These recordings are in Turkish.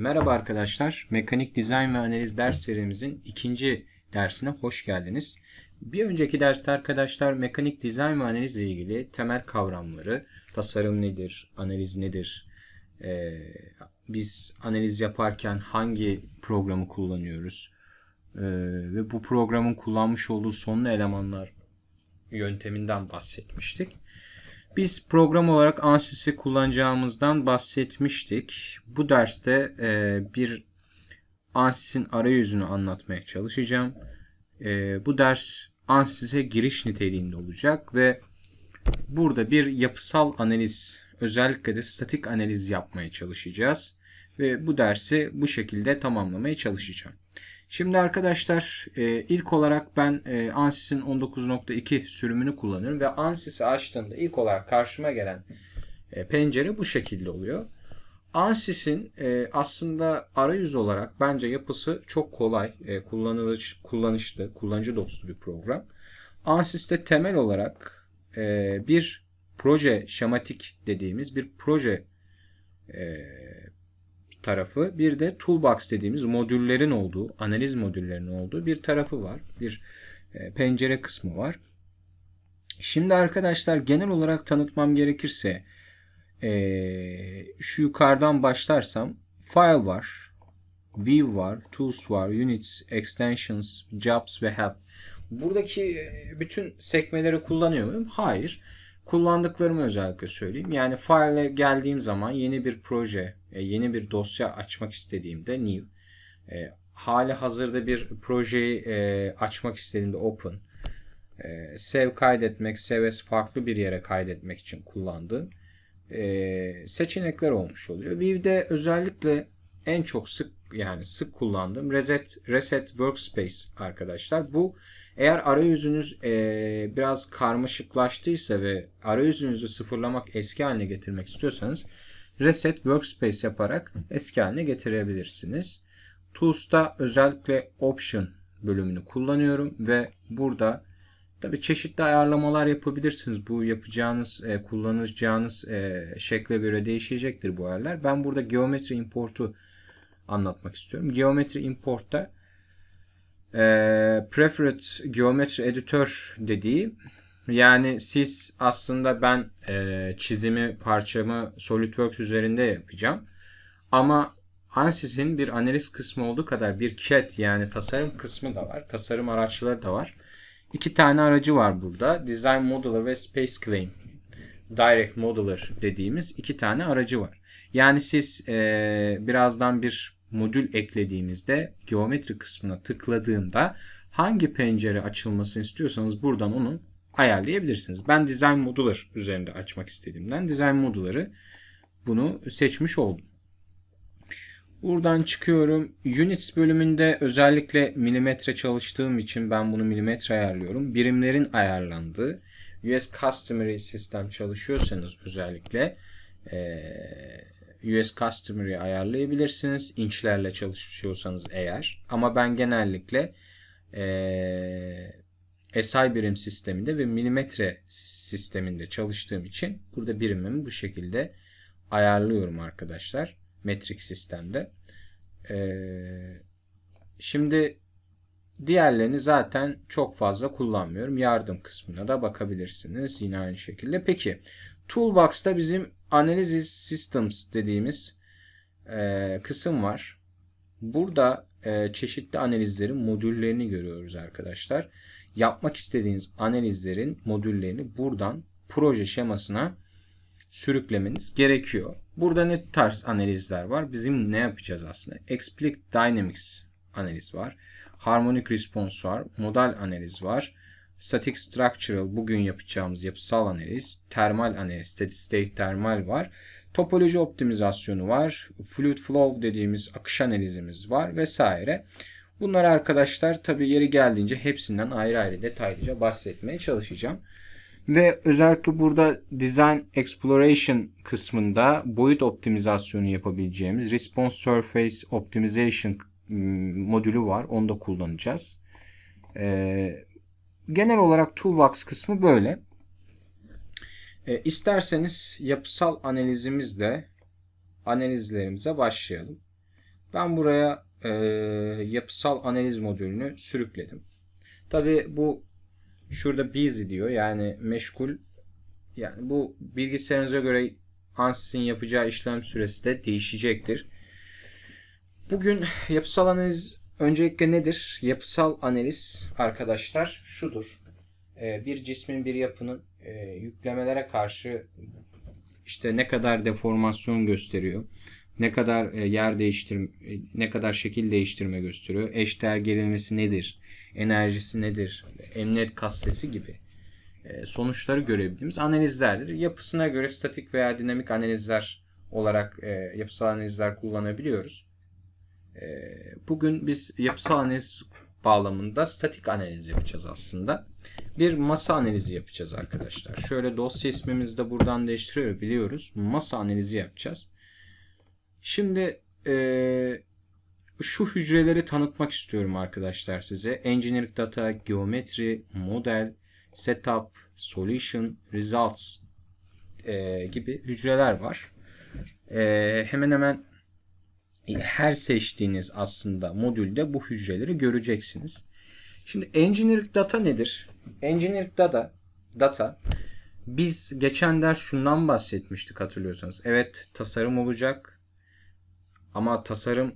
Merhaba arkadaşlar, mekanik dizayn ve analiz ders serimizin ikinci dersine hoş geldiniz. Bir önceki derste arkadaşlar mekanik dizayn ve analiz ile ilgili temel kavramları, tasarım nedir, analiz nedir, ee, biz analiz yaparken hangi programı kullanıyoruz ee, ve bu programın kullanmış olduğu sonlu elemanlar yönteminden bahsetmiştik. Biz program olarak ANSYS'i kullanacağımızdan bahsetmiştik. Bu derste e, bir ANSYS'in arayüzünü anlatmaya çalışacağım. E, bu ders ANSYS'e giriş niteliğinde olacak ve burada bir yapısal analiz, özellikle de statik analiz yapmaya çalışacağız. Ve bu dersi bu şekilde tamamlamaya çalışacağım. Şimdi arkadaşlar e, ilk olarak ben e, Ansys'in 19.2 sürümünü kullanıyorum ve Ansys'i açtığımda ilk olarak karşıma gelen e, pencere bu şekilde oluyor. Ansys'in aslında arayüz olarak bence yapısı çok kolay, e, kullanışlı, kullanıcı dostu bir program. Ansys'te temel olarak bir proje şematik dediğimiz bir proje tarafı bir de toolbox dediğimiz modüllerin olduğu, analiz modüllerinin olduğu bir tarafı var. Bir e, pencere kısmı var. Şimdi arkadaşlar genel olarak tanıtmam gerekirse e, şu yukarıdan başlarsam file var, view var, tools var, units, extensions, jobs ve help. Buradaki e, bütün sekmeleri kullanıyor muyum? Hayır. Hayır kullandıklarımı özellikle söyleyeyim. Yani file'e geldiğim zaman yeni bir proje, e, yeni bir dosya açmak istediğimde new, e, hali hazırda bir projeyi e, açmak istediğimde open, e, save kaydetmek, save as farklı bir yere kaydetmek için kullandığım e, seçenekler olmuş oluyor. View'de özellikle en çok sık yani sık kullandığım reset reset workspace arkadaşlar. Bu eğer arayüzünüz e, biraz karmaşıklaştıysa ve arayüzünüzü sıfırlamak eski haline getirmek istiyorsanız Reset Workspace yaparak eski haline getirebilirsiniz. Tools'ta özellikle Option bölümünü kullanıyorum ve burada tabi çeşitli ayarlamalar yapabilirsiniz. Bu yapacağınız, e, kullanacağınız e, şekle göre değişecektir bu ayarlar. Ben burada geometry Import'u anlatmak istiyorum. Geometry Import'ta e, Preferred Geometry Editor dediği yani siz aslında ben e, çizimi, parçamı SolidWorks üzerinde yapacağım. Ama ANSYS'in bir analiz kısmı olduğu kadar bir CAD yani tasarım kısmı da var. Tasarım araçları da var. İki tane aracı var burada. Design Modeler ve Space Claim. Direct Modeler dediğimiz iki tane aracı var. Yani siz e, birazdan bir modül eklediğimizde geometri kısmına tıkladığımda hangi pencere açılmasını istiyorsanız buradan onu ayarlayabilirsiniz. Ben Design Modular üzerinde açmak istediğimden Design Modular'ı bunu seçmiş oldum. Buradan çıkıyorum. Units bölümünde özellikle milimetre çalıştığım için ben bunu milimetre ayarlıyorum. Birimlerin ayarlandığı. US Customary sistem çalışıyorsanız özellikle ee, US Customer'ı ayarlayabilirsiniz. inçlerle çalışıyorsanız eğer. Ama ben genellikle e, SI birim sisteminde ve milimetre sisteminde çalıştığım için burada birimimi bu şekilde ayarlıyorum arkadaşlar. Metrik sistemde. E, şimdi diğerlerini zaten çok fazla kullanmıyorum. Yardım kısmına da bakabilirsiniz. Yine aynı şekilde. Peki Toolbox'ta bizim Analysis Systems dediğimiz e, kısım var. Burada e, çeşitli analizlerin modüllerini görüyoruz arkadaşlar. Yapmak istediğiniz analizlerin modüllerini buradan proje şemasına sürüklemeniz gerekiyor. Burada ne tarz analizler var? Bizim ne yapacağız aslında? Explicit Dynamics analiz var. Harmonic Response var. Modal analiz var static structural bugün yapacağımız yapısal analiz, termal analiz, steady state termal var. Topoloji optimizasyonu var. Fluid flow dediğimiz akış analizimiz var vesaire. Bunlar arkadaşlar tabi yeri geldiğince hepsinden ayrı ayrı detaylıca bahsetmeye çalışacağım. Ve özellikle burada Design Exploration kısmında boyut optimizasyonu yapabileceğimiz Response Surface Optimization modülü var. Onu da kullanacağız. Ee, Genel olarak Toolbox kısmı böyle. E, isterseniz yapısal analizimizle analizlerimize başlayalım. Ben buraya e, yapısal analiz modülünü sürükledim. Tabi bu şurada busy diyor yani meşgul yani bu bilgisayarınıza göre ANSYS'in yapacağı işlem süresi de değişecektir. Bugün yapısal analiz Öncelikle nedir? Yapısal analiz arkadaşlar şudur. Ee, bir cismin bir yapının e, yüklemelere karşı işte ne kadar deformasyon gösteriyor, ne kadar e, yer değiştirme, e, ne kadar şekil değiştirme gösteriyor, eş değer gerilmesi nedir, enerjisi nedir, emniyet kastesi gibi sonuçları görebildiğimiz analizlerdir. Yapısına göre statik veya dinamik analizler olarak yapısal analizler kullanabiliyoruz. Ee, bugün biz yapısal analiz bağlamında statik analiz yapacağız aslında. Bir masa analizi yapacağız arkadaşlar. Şöyle dosya ismimizi de buradan değiştiriyor biliyoruz. Masa analizi yapacağız. Şimdi e, şu hücreleri tanıtmak istiyorum arkadaşlar size. Engineering data, geometri, model, setup, solution, results e, gibi hücreler var. E, hemen hemen her seçtiğiniz aslında modülde bu hücreleri göreceksiniz. Şimdi engineering data nedir? Engineering data, data biz geçen ders şundan bahsetmiştik hatırlıyorsanız. Evet tasarım olacak ama tasarım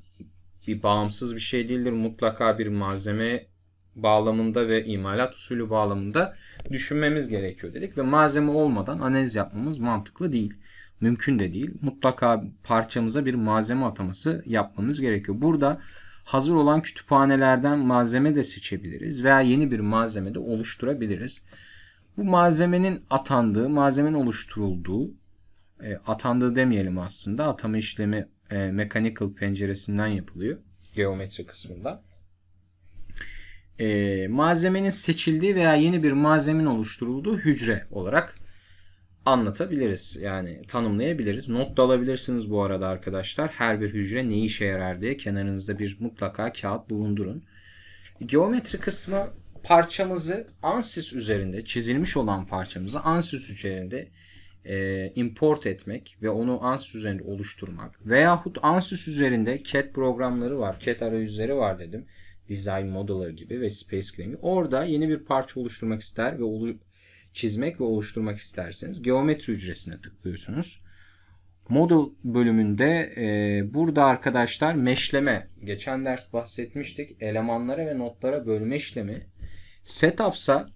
bir bağımsız bir şey değildir. Mutlaka bir malzeme bağlamında ve imalat usulü bağlamında düşünmemiz gerekiyor dedik ve malzeme olmadan analiz yapmamız mantıklı değil mümkün de değil. Mutlaka parçamıza bir malzeme ataması yapmamız gerekiyor. Burada hazır olan kütüphanelerden malzeme de seçebiliriz veya yeni bir malzeme de oluşturabiliriz. Bu malzemenin atandığı, malzemenin oluşturulduğu, e, atandığı demeyelim aslında atama işlemi e, mechanical penceresinden yapılıyor geometri kısmında. E, malzemenin seçildiği veya yeni bir malzemenin oluşturulduğu hücre olarak anlatabiliriz. Yani tanımlayabiliriz. Not da alabilirsiniz bu arada arkadaşlar. Her bir hücre ne işe yarar diye kenarınızda bir mutlaka kağıt bulundurun. Geometri kısmı parçamızı ANSYS üzerinde çizilmiş olan parçamızı ANSYS üzerinde e, import etmek ve onu ANSYS üzerinde oluşturmak veyahut ANSYS üzerinde CAD programları var, CAD arayüzleri var dedim. Design modelları gibi ve Space Claim'i. Orada yeni bir parça oluşturmak ister ve çizmek ve oluşturmak isterseniz geometri hücresine tıklıyorsunuz. Model bölümünde e, burada arkadaşlar meşleme, geçen ders bahsetmiştik elemanlara ve notlara bölme işlemi. Setup'sa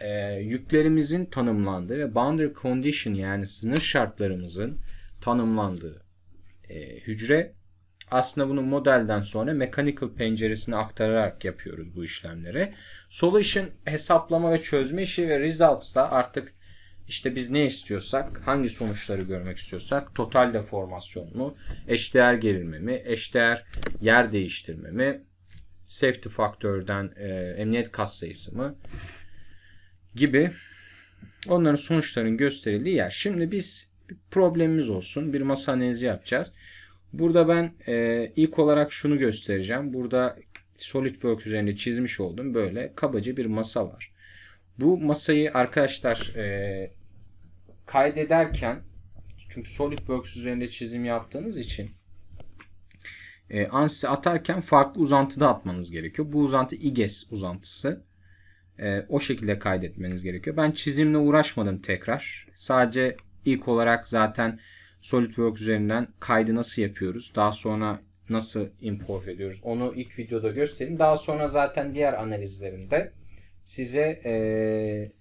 e, yüklerimizin tanımlandığı ve boundary condition yani sınır şartlarımızın tanımlandığı e, hücre aslında bunu modelden sonra mechanical penceresine aktararak yapıyoruz bu işlemleri. Solution hesaplama ve çözme işi ve da artık işte biz ne istiyorsak, hangi sonuçları görmek istiyorsak, total deformasyon mu, eşdeğer gerilme mi, eşdeğer yer değiştirme mi, safety faktörden e, emniyet katsayısı mı gibi onların sonuçlarının gösterildiği yer. Şimdi biz bir problemimiz olsun, bir masa analizi yapacağız. Burada ben e, ilk olarak şunu göstereceğim. Burada SolidWorks üzerinde çizmiş olduğum böyle kabaca bir masa var. Bu masayı arkadaşlar e, kaydederken çünkü SolidWorks üzerinde çizim yaptığınız için e, ANSYS'e atarken farklı uzantıda atmanız gerekiyor. Bu uzantı IGES uzantısı. E, o şekilde kaydetmeniz gerekiyor. Ben çizimle uğraşmadım tekrar. Sadece ilk olarak zaten SolidWorks üzerinden kaydı nasıl yapıyoruz? Daha sonra nasıl import ediyoruz? Onu ilk videoda göstereyim. Daha sonra zaten diğer analizlerimde size ee,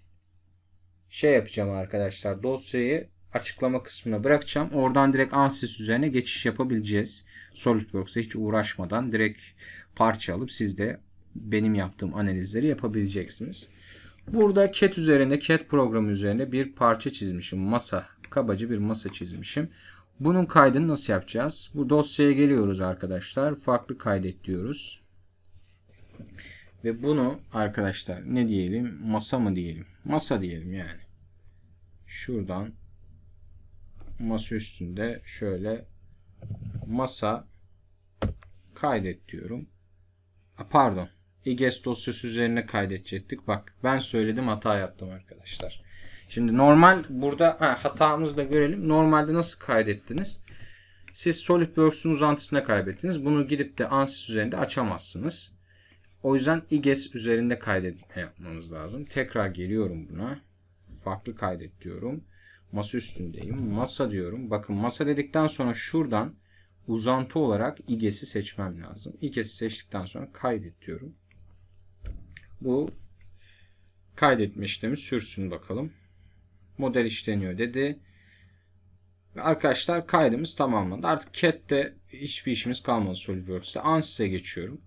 şey yapacağım arkadaşlar. Dosyayı açıklama kısmına bırakacağım. Oradan direkt Ansys üzerine geçiş yapabileceğiz. SolidWorks'a hiç uğraşmadan direkt parça alıp siz de benim yaptığım analizleri yapabileceksiniz. Burada Cat üzerinde, Cat programı üzerine bir parça çizmişim. Masa Kabaca bir masa çizmişim. Bunun kaydını nasıl yapacağız? Bu dosyaya geliyoruz arkadaşlar. Farklı kaydet diyoruz. Ve bunu arkadaşlar ne diyelim? Masa mı diyelim? Masa diyelim yani. Şuradan masa üstünde şöyle masa kaydet diyorum. A, pardon. IGES dosyası üzerine kaydedecektik. Bak ben söyledim hata yaptım arkadaşlar. Şimdi normal burada ha, hatamızı da görelim. Normalde nasıl kaydettiniz? Siz SolidWorks'un uzantısına kaybettiniz. Bunu gidip de ANSYS üzerinde açamazsınız. O yüzden IGES üzerinde kaydetme yapmanız lazım. Tekrar geliyorum buna. Farklı kaydet diyorum. Masa üstündeyim. Masa diyorum. Bakın masa dedikten sonra şuradan uzantı olarak IGES'i seçmem lazım. IGES'i seçtikten sonra kaydet diyorum. Bu kaydetme işlemi sürsün bakalım model işleniyor dedi. arkadaşlar kaydımız tamamlandı. Artık CAD'de hiçbir işimiz kalmadı SolidWorks'te. ANSYS'e geçiyorum.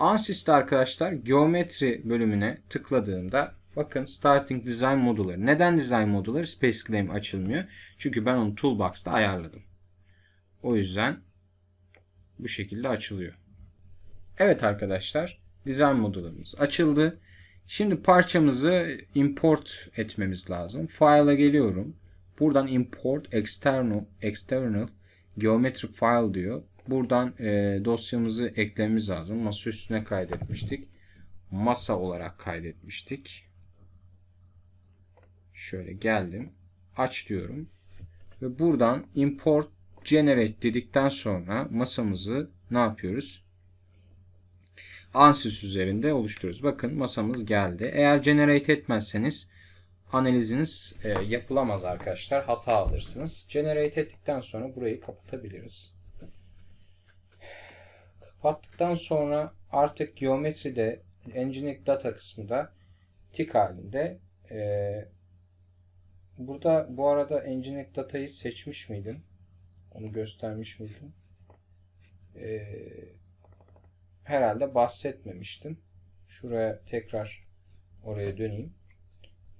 ANSYS'te arkadaşlar geometri bölümüne tıkladığımda bakın starting design moduları. Neden design moduları? Space claim açılmıyor. Çünkü ben onu toolbox'ta ayarladım. O yüzden bu şekilde açılıyor. Evet arkadaşlar design modularımız açıldı. Şimdi parçamızı import etmemiz lazım. File'a geliyorum. Buradan import external, external geometric file diyor. Buradan e, dosyamızı eklememiz lazım. Masa üstüne kaydetmiştik. Masa olarak kaydetmiştik. Şöyle geldim. Aç diyorum. Ve buradan import generate dedikten sonra masamızı ne yapıyoruz? Ansys üzerinde oluşturuyoruz. Bakın masamız geldi. Eğer generate etmezseniz analiziniz e, yapılamaz arkadaşlar. Hata alırsınız. Generate ettikten sonra burayı kapatabiliriz. Kapattıktan sonra artık geometride Engineering Data kısmında tik halinde e, burada bu arada Engineering Data'yı seçmiş miydim? Onu göstermiş miydim? Eee herhalde bahsetmemiştim. Şuraya tekrar oraya döneyim.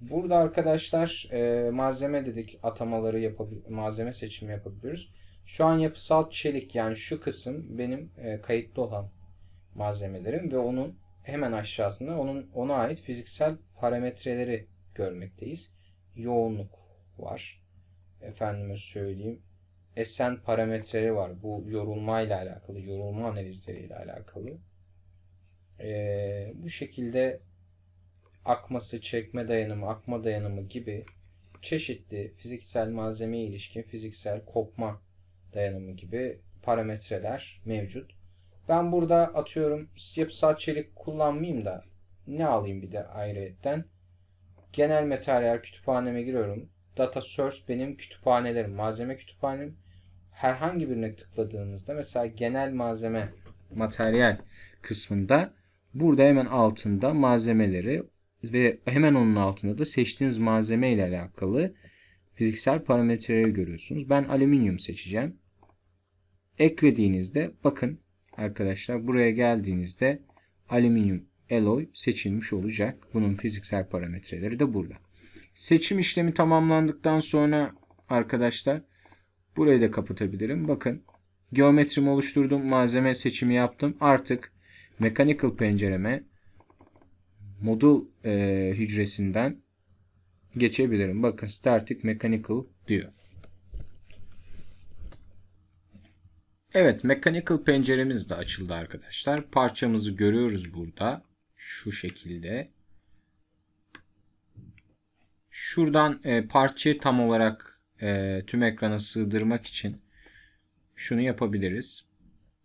Burada arkadaşlar e, malzeme dedik atamaları yapabilir, malzeme seçimi yapabiliyoruz. Şu an yapısal çelik yani şu kısım benim e, kayıtlı olan malzemelerim ve onun hemen aşağısında onun ona ait fiziksel parametreleri görmekteyiz. Yoğunluk var. Efendime söyleyeyim esen parametreleri var. Bu yorulma ile alakalı, yorulma analizleri ile alakalı. Ee, bu şekilde akması, çekme dayanımı, akma dayanımı gibi çeşitli fiziksel malzeme ilişkin fiziksel kopma dayanımı gibi parametreler mevcut. Ben burada atıyorum yapısal çelik kullanmayayım da ne alayım bir de ayrıyetten. Genel materyal kütüphaneme giriyorum. Data source benim kütüphanelerim, malzeme kütüphanem herhangi birine tıkladığınızda mesela genel malzeme materyal kısmında burada hemen altında malzemeleri ve hemen onun altında da seçtiğiniz malzeme ile alakalı fiziksel parametreleri görüyorsunuz. Ben alüminyum seçeceğim. Eklediğinizde bakın arkadaşlar buraya geldiğinizde alüminyum alloy seçilmiş olacak. Bunun fiziksel parametreleri de burada. Seçim işlemi tamamlandıktan sonra arkadaşlar Burayı da kapatabilirim. Bakın geometrimi oluşturdum. Malzeme seçimi yaptım. Artık mechanical pencereme modul e, hücresinden geçebilirim. Bakın static mechanical diyor. Evet mechanical penceremiz de açıldı arkadaşlar. Parçamızı görüyoruz burada. Şu şekilde. Şuradan e, parçayı tam olarak e, tüm ekrana sığdırmak için şunu yapabiliriz.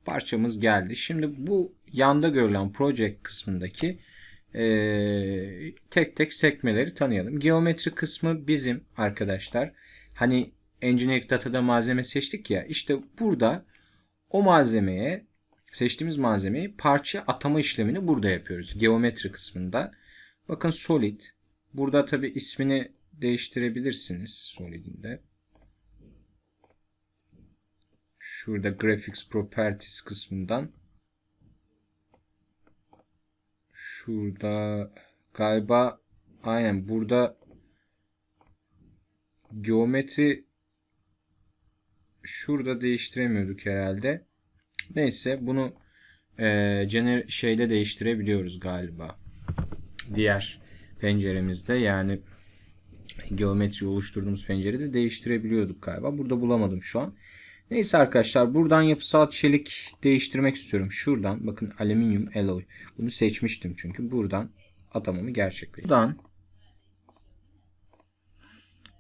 Parçamız geldi. Şimdi bu yanda görülen project kısmındaki e, tek tek sekmeleri tanıyalım. Geometri kısmı bizim arkadaşlar. Hani engineering datada malzeme seçtik ya. İşte burada o malzemeye seçtiğimiz malzemeyi parça atama işlemini burada yapıyoruz. Geometri kısmında. Bakın solid. Burada tabi ismini değiştirebilirsiniz Solid'inde. Şurada Graphics Properties kısmından şurada galiba aynen burada geometri şurada değiştiremiyorduk herhalde. Neyse bunu e, gener şeyde değiştirebiliyoruz galiba. Diğer penceremizde yani geometri oluşturduğumuz de değiştirebiliyorduk galiba. Burada bulamadım şu an. Neyse arkadaşlar buradan yapısal çelik değiştirmek istiyorum. Şuradan bakın alüminyum alloy. Bunu seçmiştim çünkü buradan atamamı gerçekleştirdim. Buradan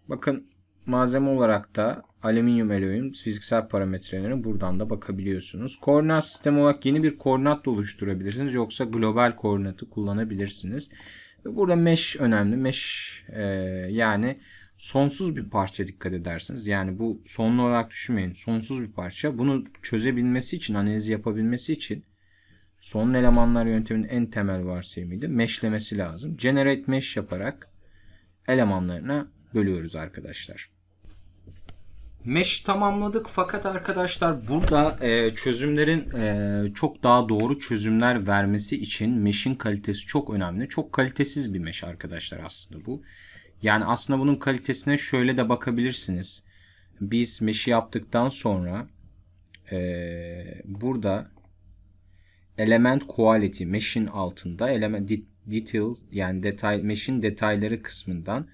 bakın malzeme olarak da alüminyum alloyun fiziksel parametrelerine buradan da bakabiliyorsunuz. Koordinat sistemi olarak yeni bir koordinat da oluşturabilirsiniz. Yoksa global koordinatı kullanabilirsiniz. Ve burada mesh önemli. Mesh e, yani sonsuz bir parça dikkat edersiniz. Yani bu sonlu olarak düşünmeyin. Sonsuz bir parça. Bunu çözebilmesi için, analizi yapabilmesi için son elemanlar yönteminin en temel varsayımıydı. Meshlemesi lazım. Generate mesh yaparak elemanlarına bölüyoruz arkadaşlar. Mesh tamamladık fakat arkadaşlar burada e, çözümlerin e, çok daha doğru çözümler vermesi için mesh'in kalitesi çok önemli. Çok kalitesiz bir mesh arkadaşlar aslında bu. Yani aslında bunun kalitesine şöyle de bakabilirsiniz. Biz mesh'i yaptıktan sonra e, burada element quality mesh'in altında element details yani detay mesh'in detayları kısmından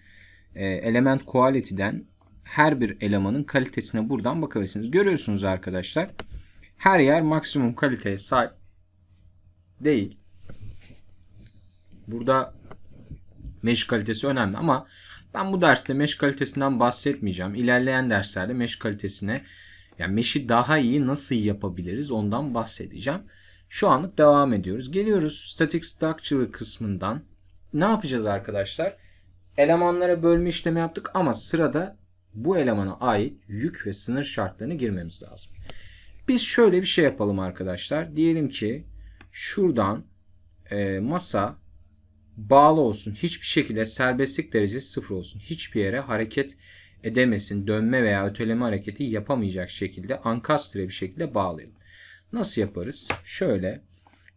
e, element quality'den her bir elemanın kalitesine buradan bakabilirsiniz. Görüyorsunuz arkadaşlar. Her yer maksimum kaliteye sahip değil. Burada mesh kalitesi önemli ama ben bu derste mesh kalitesinden bahsetmeyeceğim. İlerleyen derslerde mesh kalitesine yani mesh'i daha iyi nasıl yapabiliriz ondan bahsedeceğim. Şu anlık devam ediyoruz. Geliyoruz static structure kısmından. Ne yapacağız arkadaşlar? Elemanlara bölme işlemi yaptık ama sırada bu elemana ait yük ve sınır şartlarını girmemiz lazım. Biz şöyle bir şey yapalım arkadaşlar. Diyelim ki şuradan e, masa bağlı olsun. Hiçbir şekilde serbestlik derecesi sıfır olsun. Hiçbir yere hareket edemesin, dönme veya öteleme hareketi yapamayacak şekilde ankastre bir şekilde bağlayalım. Nasıl yaparız? Şöyle.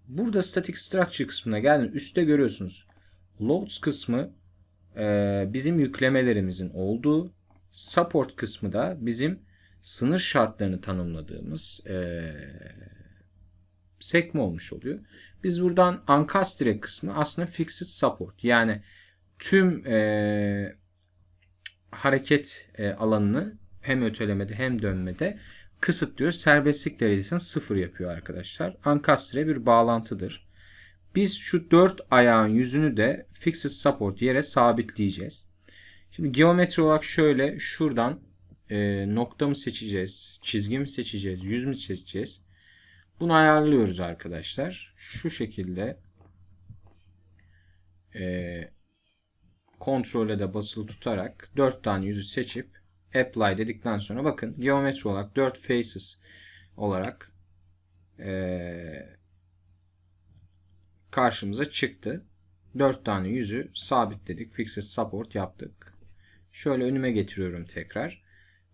Burada static structure kısmına geldin. Üste görüyorsunuz. Loads kısmı e, bizim yüklemelerimizin olduğu Support kısmı da bizim sınır şartlarını tanımladığımız e, sekme olmuş oluyor. Biz buradan ankastre kısmı aslında fixed support yani tüm e, hareket e, alanını hem ötelemede hem dönmede kısıtlıyor. Serbestlik derecesini sıfır yapıyor arkadaşlar. Ankastre bir bağlantıdır. Biz şu dört ayağın yüzünü de fixed support yere sabitleyeceğiz. Şimdi geometri olarak şöyle şuradan e, nokta mı seçeceğiz, çizgi mi seçeceğiz, yüz mü seçeceğiz? Bunu ayarlıyoruz arkadaşlar. Şu şekilde e, kontrole de basılı tutarak 4 tane yüzü seçip apply dedikten sonra bakın geometri olarak 4 faces olarak e, karşımıza çıktı. 4 tane yüzü sabitledik. Fixed support yaptık. Şöyle önüme getiriyorum tekrar.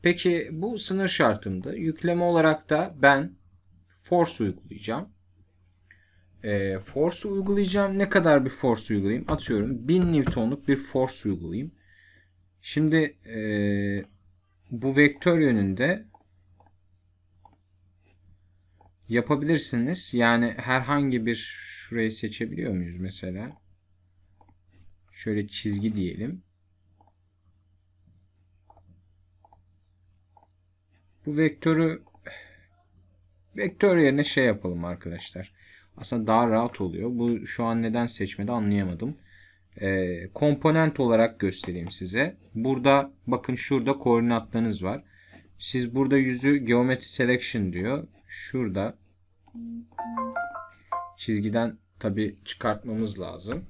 Peki bu sınır şartımdı. Yükleme olarak da ben force uygulayacağım. E, force uygulayacağım. Ne kadar bir force uygulayayım? Atıyorum 1000 Newton'luk bir force uygulayayım. Şimdi e, bu vektör yönünde yapabilirsiniz. Yani herhangi bir şurayı seçebiliyor muyuz mesela? Şöyle çizgi diyelim. Bu vektörü vektör yerine şey yapalım arkadaşlar. Aslında daha rahat oluyor. Bu şu an neden seçmedi anlayamadım. Ee, komponent olarak göstereyim size. Burada bakın şurada koordinatlarınız var. Siz burada yüzü geometry selection diyor. Şurada çizgiden tabi çıkartmamız lazım.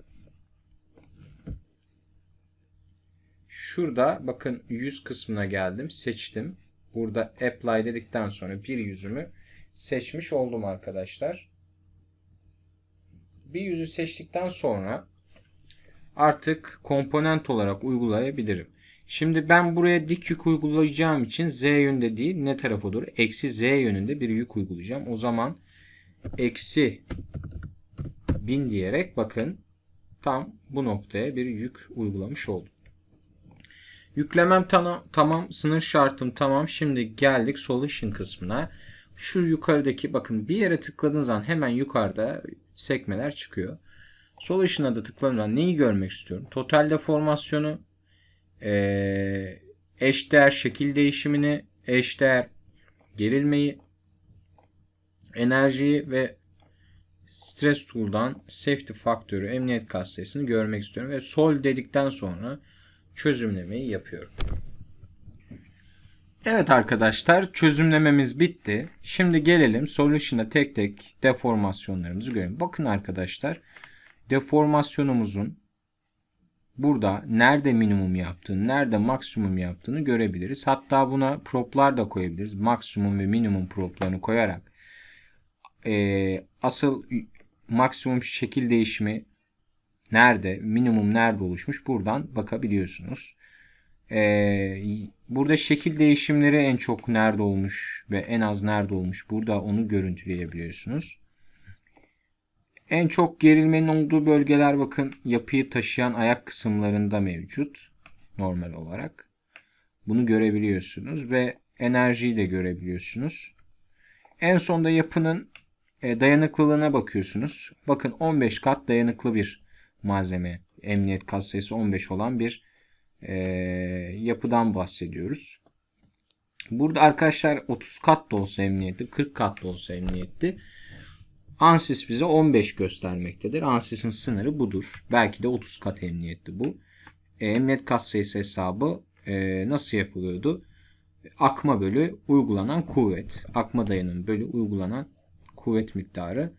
Şurada bakın yüz kısmına geldim. Seçtim. Burada apply dedikten sonra bir yüzümü seçmiş oldum arkadaşlar. Bir yüzü seçtikten sonra artık komponent olarak uygulayabilirim. Şimdi ben buraya dik yük uygulayacağım için z yönde değil ne tarafa doğru? Eksi z yönünde bir yük uygulayacağım. O zaman eksi 1000 diyerek bakın tam bu noktaya bir yük uygulamış oldum. Yüklemem tam, tamam, sınır şartım tamam. Şimdi geldik solution kısmına. Şu yukarıdaki bakın bir yere tıkladığınız zaman hemen yukarıda sekmeler çıkıyor. Solution'a da tıkladığımda neyi görmek istiyorum? Total deformasyonu, ee, eşdeğer şekil değişimini, eşdeğer gerilmeyi, enerjiyi ve Stress Tool'dan Safety Faktörü, emniyet katsayısını görmek istiyorum. Ve sol dedikten sonra çözümlemeyi yapıyorum. Evet arkadaşlar çözümlememiz bitti. Şimdi gelelim solution'a tek tek deformasyonlarımızı görelim. Bakın arkadaşlar deformasyonumuzun burada nerede minimum yaptığını, nerede maksimum yaptığını görebiliriz. Hatta buna proplar da koyabiliriz. Maksimum ve minimum proplarını koyarak e, asıl maksimum şekil değişimi Nerede? Minimum nerede oluşmuş? Buradan bakabiliyorsunuz. Ee, burada şekil değişimleri en çok nerede olmuş ve en az nerede olmuş? Burada onu görüntüleyebiliyorsunuz. En çok gerilmenin olduğu bölgeler bakın yapıyı taşıyan ayak kısımlarında mevcut normal olarak. Bunu görebiliyorsunuz ve enerjiyi de görebiliyorsunuz. En sonda yapının e, dayanıklılığına bakıyorsunuz. Bakın 15 kat dayanıklı bir malzeme emniyet kat sayısı 15 olan bir e, yapıdan bahsediyoruz. Burada arkadaşlar 30 kat da olsa emniyetli, 40 kat da olsa emniyetli. Ansys bize 15 göstermektedir. Ansys'in sınırı budur. Belki de 30 kat emniyetti. bu. E, emniyet kat sayısı hesabı e, nasıl yapılıyordu? Akma bölü uygulanan kuvvet. Akma dayanım bölü uygulanan kuvvet miktarı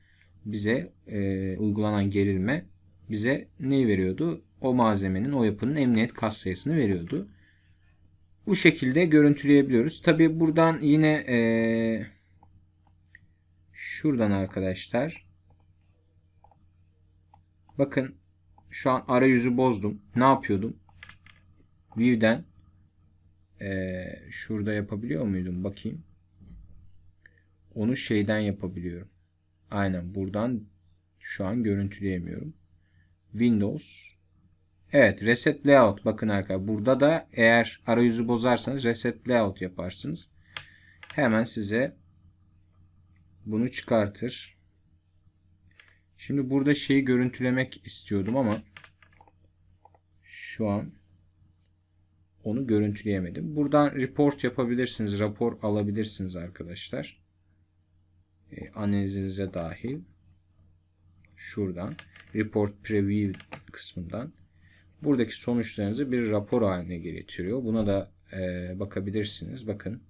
bize e, uygulanan gerilme bize neyi veriyordu? O malzemenin, o yapının emniyet kas sayısını veriyordu. Bu şekilde görüntüleyebiliyoruz. Tabi buradan yine ee, şuradan arkadaşlar bakın şu an arayüzü bozdum. Ne yapıyordum? View'den ee, şurada yapabiliyor muydum? Bakayım. Onu şeyden yapabiliyorum. Aynen buradan şu an görüntüleyemiyorum. Windows. Evet reset layout bakın arkadaşlar. Burada da eğer arayüzü bozarsanız reset layout yaparsınız. Hemen size bunu çıkartır. Şimdi burada şeyi görüntülemek istiyordum ama şu an onu görüntüleyemedim. Buradan report yapabilirsiniz. Rapor alabilirsiniz arkadaşlar. E, analizinize dahil şuradan report preview kısmından buradaki sonuçlarınızı bir rapor haline getiriyor. Buna da e, bakabilirsiniz. Bakın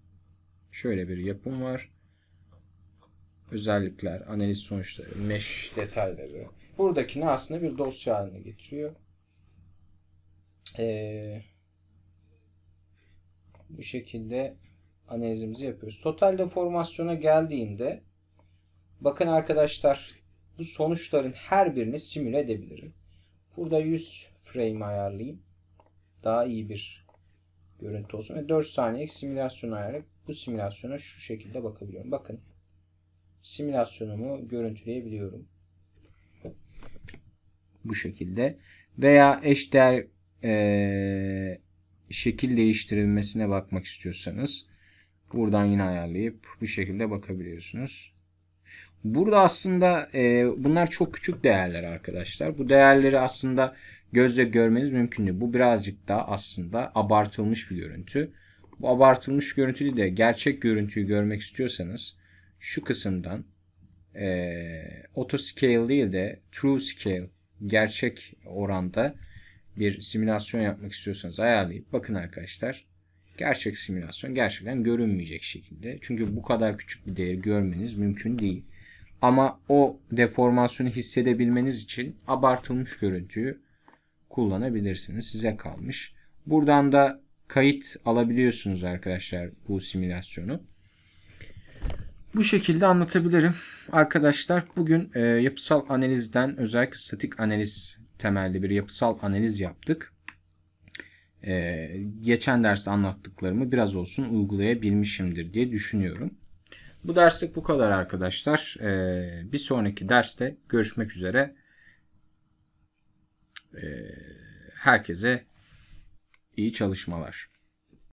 şöyle bir yapım var. Özellikler, analiz sonuçları, mesh detayları. Buradakini aslında bir dosya haline getiriyor. Ee, bu şekilde analizimizi yapıyoruz. total deformasyona geldiğimde bakın arkadaşlar bu sonuçların her birini simüle edebilirim. Burada 100 frame ayarlayayım. Daha iyi bir görüntü olsun. Ve 4 saniye simülasyon ayarlayıp bu simülasyona şu şekilde bakabiliyorum. Bakın simülasyonumu görüntüleyebiliyorum. Bu şekilde. Veya eşdeğer ee, şekil değiştirilmesine bakmak istiyorsanız buradan yine ayarlayıp bu şekilde bakabiliyorsunuz. Burada aslında e, bunlar çok küçük değerler arkadaşlar. Bu değerleri aslında gözle görmeniz mümkün değil. Bu birazcık daha aslında abartılmış bir görüntü. Bu abartılmış görüntüyü de gerçek görüntüyü görmek istiyorsanız şu kısımdan e, auto scale değil de true scale gerçek oranda bir simülasyon yapmak istiyorsanız ayarlayıp bakın arkadaşlar gerçek simülasyon gerçekten görünmeyecek şekilde. Çünkü bu kadar küçük bir değeri görmeniz mümkün değil. Ama o deformasyonu hissedebilmeniz için abartılmış görüntüyü kullanabilirsiniz. Size kalmış. Buradan da kayıt alabiliyorsunuz arkadaşlar bu simülasyonu. Bu şekilde anlatabilirim. Arkadaşlar bugün e, yapısal analizden özellikle statik analiz temelli bir yapısal analiz yaptık. E, geçen derste anlattıklarımı biraz olsun uygulayabilmişimdir diye düşünüyorum. Bu derslik bu kadar arkadaşlar. Ee, bir sonraki derste görüşmek üzere. Ee, herkese iyi çalışmalar.